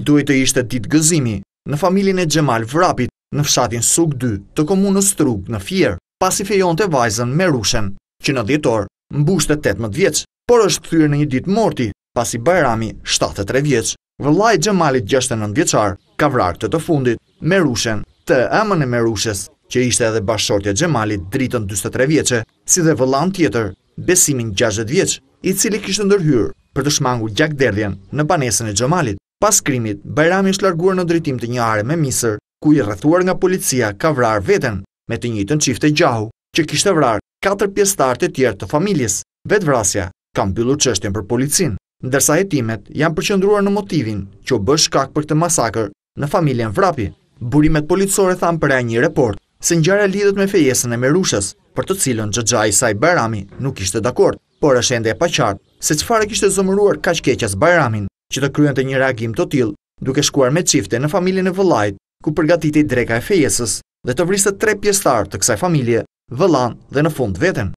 Duhet të ishte ditë gëzimi në familin e Gjemal Vrapit në fshatin Suk 2 të komunës Strug në Fier, pas i fejon të vajzën me rushen, që në djetor në bushtet 18 vjeç, por është thyrë në një ditë morti, pas i bajrami 73 vjeç, vëllaj Gjemalit 69 vjeçar, ka vrarë të të fundit me rushen të emën e Merushes, që ishte edhe e Gjemalit dritën 23 vjeqe, si dhe vëllan tjetër, besimin 60 vjeq, i cili kishtë ndërhyrë për të shmangu gjak në banesën e Xhemalit. Pas krimit, Bajrami është larguar në dritim të një are me misër, ku i rrethuar nga policia ka vrarë veten me të njëjtën çift gjahu, që kishte vrarë katër pjesëtar të tjerë të familjes. Vetvrasja ka mbyllur çështjen për policin, ndërsa hetimet janë përqendruar në motivin që u bë shkak për këtë masakër në familjen Vrapi. Burimet policore thanë për një raport se ngjarja lidhet me fejesën e Merushës, për të cilën gjëgjaj saj Bajrami nuk ishte dakord, por është ende e paqartë se çfarë kishte zëmëruar kaq keq as Bajramin që të kryen të një reagim të tjil duke shkuar me qifte në familjen e vëllajt, ku përgatiti dreka e fejesës dhe të vriste tre pjestar të kësaj familje, vëllan dhe në fund veten.